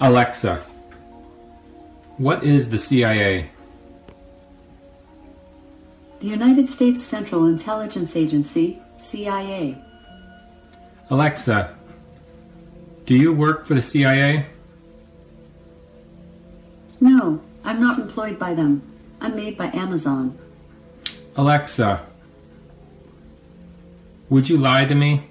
Alexa, what is the CIA? The United States Central Intelligence Agency, CIA. Alexa, do you work for the CIA? No, I'm not employed by them. I'm made by Amazon. Alexa, would you lie to me?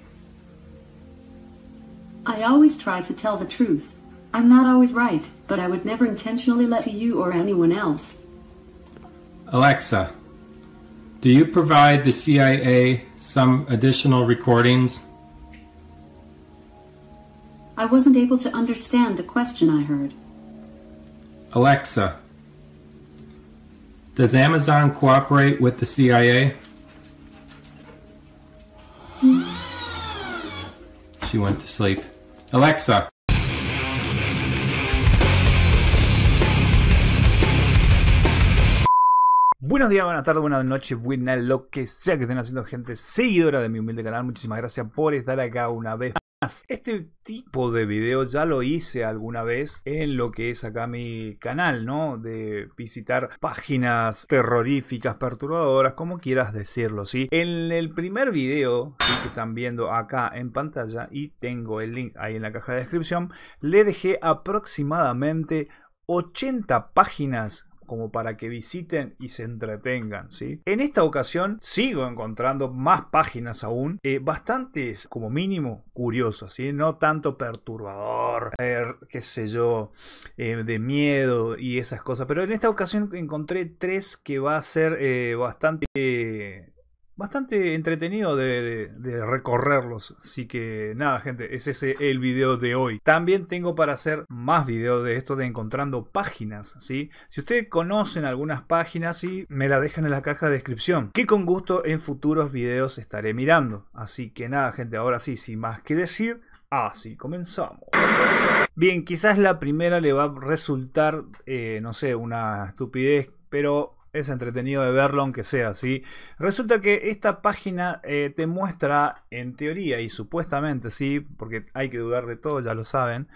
I always try to tell the truth. I'm not always right, but I would never intentionally lie to you or anyone else. Alexa, do you provide the CIA some additional recordings? I wasn't able to understand the question I heard. Alexa, does Amazon cooperate with the CIA? Hmm. she went to sleep. Alexa, Buenos días, buenas tardes, buenas noches, buenas, lo que sea que estén haciendo gente seguidora de mi humilde canal. Muchísimas gracias por estar acá una vez más. Este tipo de video ya lo hice alguna vez en lo que es acá mi canal, ¿no? De visitar páginas terroríficas, perturbadoras, como quieras decirlo, ¿sí? En el primer video que están viendo acá en pantalla, y tengo el link ahí en la caja de descripción, le dejé aproximadamente 80 páginas como para que visiten y se entretengan, ¿sí? En esta ocasión sigo encontrando más páginas aún, eh, bastantes como mínimo curiosas, ¿sí? No tanto perturbador, eh, qué sé yo, eh, de miedo y esas cosas, pero en esta ocasión encontré tres que va a ser bastante bastante entretenido de, recorrerlos. Así que nada, gente, ese es el video de hoy. También tengo para hacer más videos de esto de encontrando páginas, ¿sí? Si ustedes conocen algunas páginas, y me la dejan en la caja de descripción, que con gusto en futuros videos estaré mirando. Así que nada, gente, ahora sí, sin más que decir, así comenzamos. Bien, quizás la primera le va a resultar, eh, no sé, una estupidez, pero es entretenido de verlo aunque sea así. Resulta que esta página eh, te muestra, en teoría y supuestamente, sí, porque hay que dudar de todo, ya lo saben,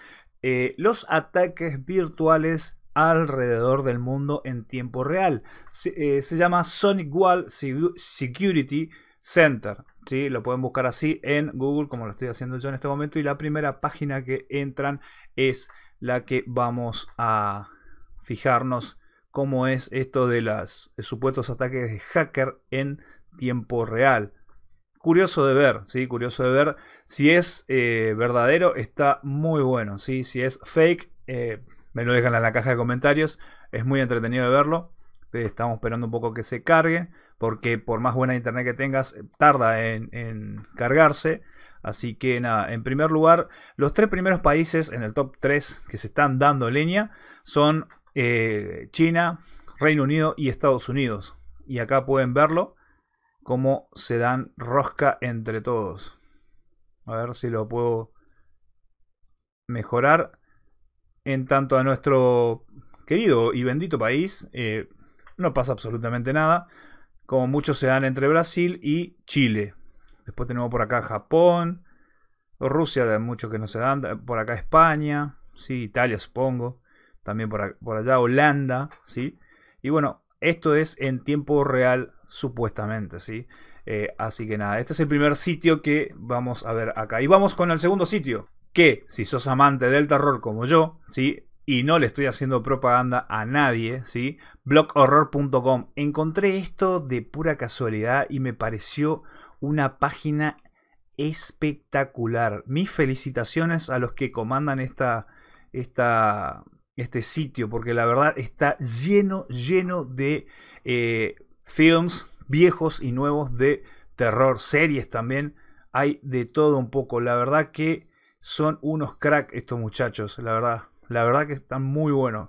eh, los ataques virtuales alrededor del mundo en tiempo real. Se, eh, llama Sonic Wall Security Center. ¿sí? Lo pueden buscar así en Google, como lo estoy haciendo yo en este momento. Y la primera página que entran es la que vamos a fijarnos Cómo es esto de los eh, supuestos ataques de hacker en tiempo real. Curioso de ver, ¿sí? Curioso de ver. Si es eh, verdadero, está muy bueno, ¿sí? Si es fake, eh, me lo dejan en la caja de comentarios. Es muy entretenido de verlo. Estamos esperando un poco que se cargue, porque por más buena internet que tengas, tarda en, en cargarse. Así que nada, en primer lugar, los tres primeros países en el top 3 que se están dando leña son eh, China, Reino Unido y Estados Unidos. Y acá pueden verlo como se dan rosca entre todos. A ver si lo puedo mejorar. En tanto a nuestro querido y bendito país, eh, no pasa absolutamente nada. Como muchos se dan entre Brasil y Chile. Después tenemos por acá Japón, Rusia, de muchos que no se dan. Por acá España, sí, Italia supongo también por, allá, Holanda, ¿sí? Y bueno, esto es en tiempo real supuestamente, ¿sí? Eh, así que nada, este es el primer sitio que vamos a ver acá. Y vamos con el segundo sitio, que si sos amante del terror como yo, ¿sí? Y no le estoy haciendo propaganda a nadie, ¿sí? Bloghorror.com. Encontré esto de pura casualidad y me pareció una página espectacular. Mis felicitaciones a los que comandan esta, esta, este sitio, porque la verdad está lleno, lleno de eh, films viejos y nuevos de terror, series también, hay de todo un poco, la verdad que son unos crack estos muchachos, la verdad, la verdad que están muy buenos.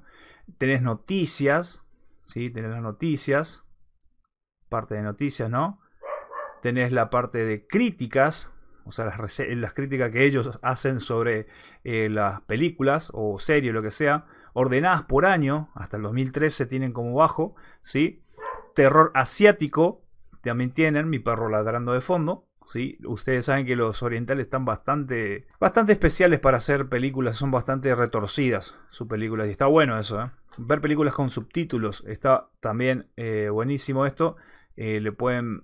Tenés noticias, ¿sí? Tenés las noticias, parte de noticias, ¿no? Tenés la parte de críticas, o sea, las, críticas que ellos hacen sobre eh, las películas o series, lo que sea ordenadas por año, hasta el 2013 tienen como bajo, ¿sí? Terror asiático, también tienen, mi perro ladrando de fondo. ¿Sí? Ustedes saben que los orientales están bastante, bastante especiales para hacer películas, son bastante retorcidas sus películas y está bueno eso. ¿eh? Ver películas con subtítulos está también eh, buenísimo esto. Eh, le pueden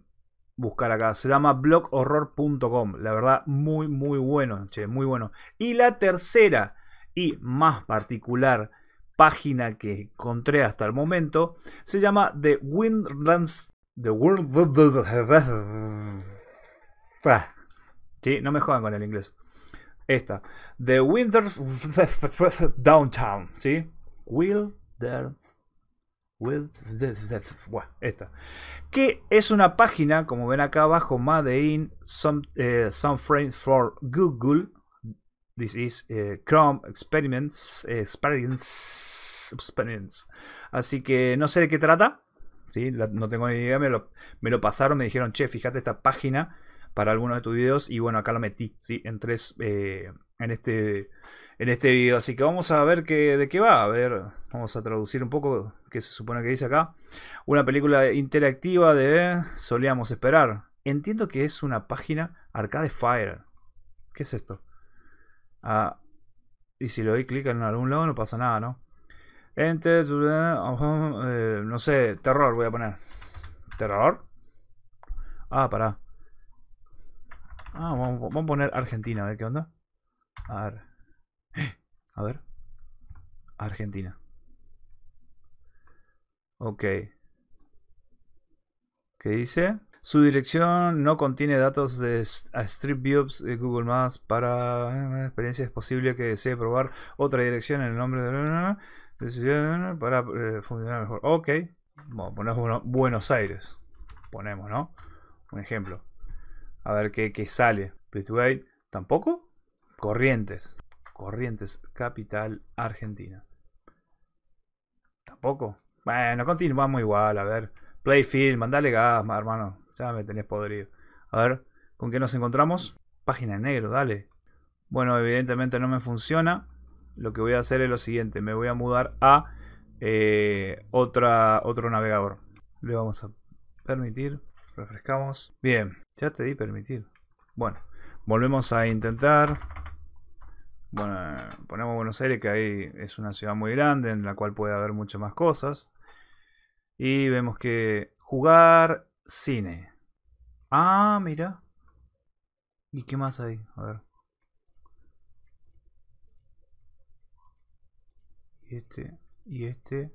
buscar acá. Se llama bloghorror.com. La verdad, muy, muy bueno, muy bueno. Y la tercera y más particular página que encontré hasta el momento, se llama The Windlands... The World... Ah, sí, no me jodan con el inglés. Esta. The Winters Downtown. ¿Sí? Will bueno, esta. Que es una página, como ven acá abajo, Made in Some, eh, some Frames for Google. This is eh, Chrome Experiments, Experience, Experience. Así que no sé de qué trata. ¿sí? no tengo ni idea. Me lo, me lo pasaron, me dijeron, che, fíjate esta página para alguno de tus videos. Y bueno, acá lo metí, ¿sí? En tres. Eh, en este. En este video. Así que vamos a ver qué, de qué va. A ver. Vamos a traducir un poco qué se supone que dice acá. Una película interactiva de. Solíamos esperar. Entiendo que es una página Arcade Fire. ¿Qué es esto? Ah, y si lo doy clic en algún lado no pasa nada, ¿no? Enter, ah, ah, eh, no sé, terror voy a poner. ¿Terror? Ah, pará. Ah, vamos, a poner Argentina, a ver qué onda. A ver. A ver. Argentina. Ok. ¿Qué dice? Su dirección no contiene datos de Street View de eh, Google Maps para eh, una experiencia. Es posible que desee probar otra dirección en el nombre de para eh, funcionar mejor. Ok, bueno, ponemos Buenos Aires. Ponemos, ¿no? Un ejemplo. A ver qué, sale. View. tampoco. Corrientes. Corrientes, capital argentina. Tampoco. Bueno, continuamos igual. A ver. Playfield, mandale gas, hermano. Ya me tenés podrido. A ver, ¿con qué nos encontramos? Página en negro, dale. Bueno, evidentemente no me funciona. Lo que voy a hacer es lo siguiente. Me voy a mudar a eh, otro navegador. Le vamos a permitir. Refrescamos. Bien, ya te di permitir. Bueno, volvemos a intentar. Bueno, ponemos Buenos Aires, que ahí es una ciudad muy grande en la cual puede haber muchas más cosas. Y vemos que jugar Cine. Ah, mira. ¿Y qué más hay? A ver. Y este, y este,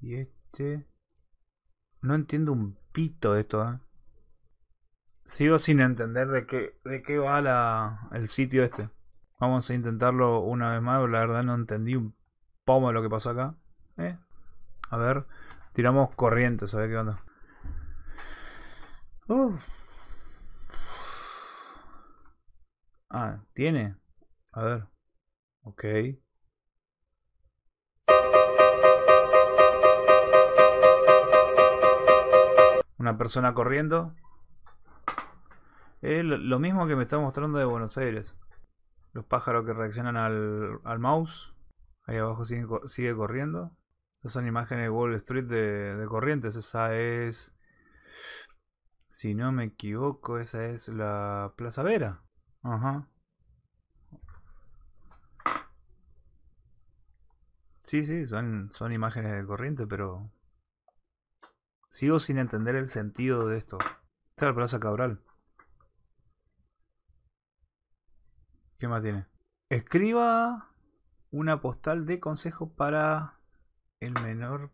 y este. No entiendo un pito de esto, ¿eh? Sigo sin entender de qué, de qué va la, el sitio este. Vamos a intentarlo una vez más. La verdad no entendí un pomo de lo que pasó acá. ¿Eh? A ver, tiramos corriente a ver qué onda. Ah, tiene. A ver. Ok. Una persona corriendo. Eh, lo mismo que me está mostrando de Buenos Aires. Los pájaros que reaccionan al, mouse. Ahí abajo sigue, corriendo. Esas son imágenes de Wall Street de, de Corrientes. Esa es si no me equivoco, esa es la Plaza Vera. Ajá. Sí, sí, son, son imágenes de corriente, pero sigo sin entender el sentido de esto. Esta es la Plaza Cabral. ¿Qué más tiene? Escriba una postal de consejo para el menor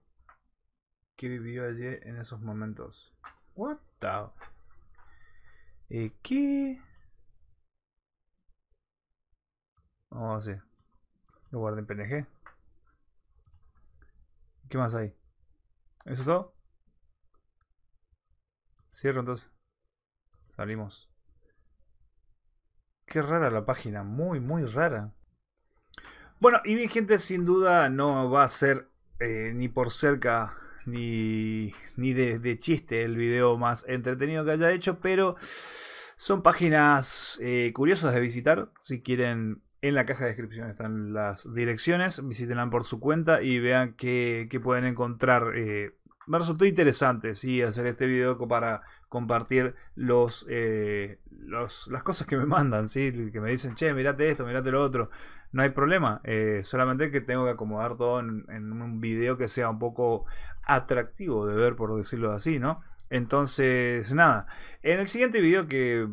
que vivió allí en esos momentos. What the... Eh, ¿Qué? Vamos oh, a hacer. Lo guardé en PNG. ¿Qué más hay? ¿Eso es todo? Cierro entonces. Salimos. Qué rara la página. Muy, muy rara. Bueno, y mi gente, sin duda no va a ser eh, ni por cerca ni, ni de, chiste el video más entretenido que haya hecho, pero son páginas eh, curiosas de visitar. Si quieren, en la caja de descripción están las direcciones, visítenla por su cuenta y vean qué, pueden encontrar. Eh, me resultó interesante, sí, hacer este video para compartir los, eh, los, las cosas que me mandan, ¿sí? que me dicen, che, mirate esto, mirate lo otro. No hay problema, eh, solamente que tengo que acomodar todo en, un video que sea un poco atractivo de ver, por decirlo así, ¿no? Entonces, nada, en el siguiente video que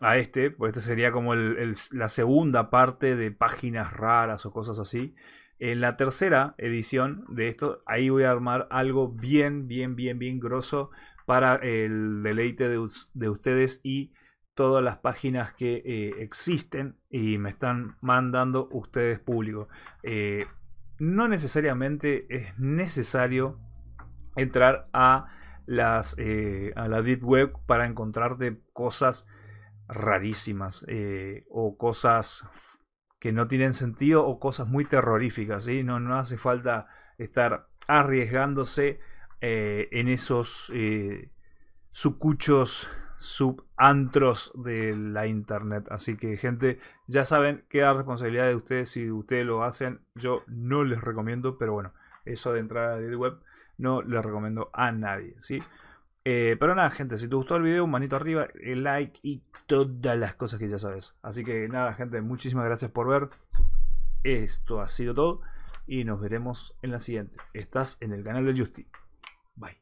a este, pues este sería como la segunda parte de páginas raras o cosas así. En la tercera edición de esto, ahí voy a armar algo bien, bien, bien, bien grosso para el deleite de, ustedes y todas las páginas que eh, existen y me están mandando ustedes público. Eh, no necesariamente es necesario entrar a las eh, a la deep web para encontrarte cosas rarísimas o cosas que no tienen sentido o cosas muy terroríficas. ¿sí? No, no hace falta estar arriesgándose eh, en esos eh, sucuchos, subantros de la internet. Así que, gente, ya saben, queda responsabilidad de ustedes si ustedes lo hacen. Yo no les recomiendo, pero bueno, eso de entrar a web no les recomiendo a nadie, ¿sí? Eh, pero nada, gente, si te gustó el video, un manito arriba, el like y todas las cosas que ya sabes. Así que nada, gente, muchísimas gracias por ver. Esto ha sido todo y nos veremos en la siguiente. Estás en el canal de Justy. Bye.